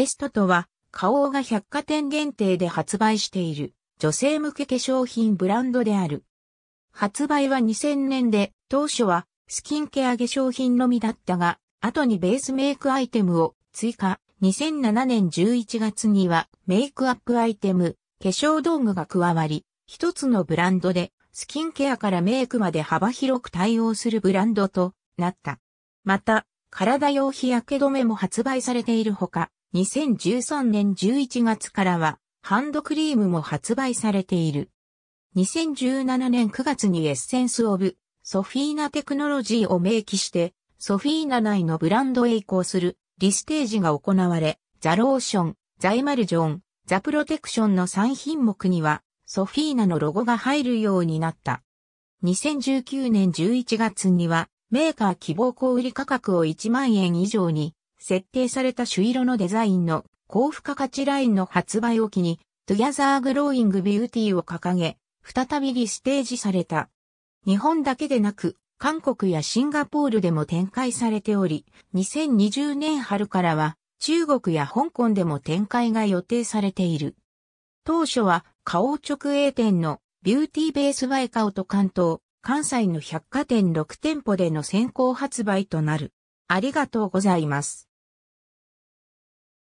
エストとは、花王が百貨店限定で発売している女性向け化粧品ブランドである。発売は2000年で、当初はスキンケア化粧品のみだったが、後にベースメイクアイテムを追加。2007年11月にはメイクアップアイテム、化粧道具が加わり、一つのブランドでスキンケアからメイクまで幅広く対応するブランドとなった。また、体用日焼け止めも発売されているほか、2013年11月からはハンドクリームも発売されている。2017年9月にエッセンスオブソフィーナテクノロジーを明記して、ソフィーナ内のブランドへ移行するリステージが行われ、ザローション、ザイマルジョン、ザプロテクションの3品目には、ソフィーナのロゴが入るようになった。2019年11月には、メーカー希望小売価格を1万円以上に設定された朱色のデザインの高付加価値ラインの発売を機に、Together Growing Beauty を掲げ、再びリステージされた。日本だけでなく、韓国やシンガポールでも展開されており、2020年春からは中国や香港でも展開が予定されている。当初は、顔直営店のビューティーベースワイカオと関東、関西の百貨店6店舗での先行発売となる。ありがとうございます。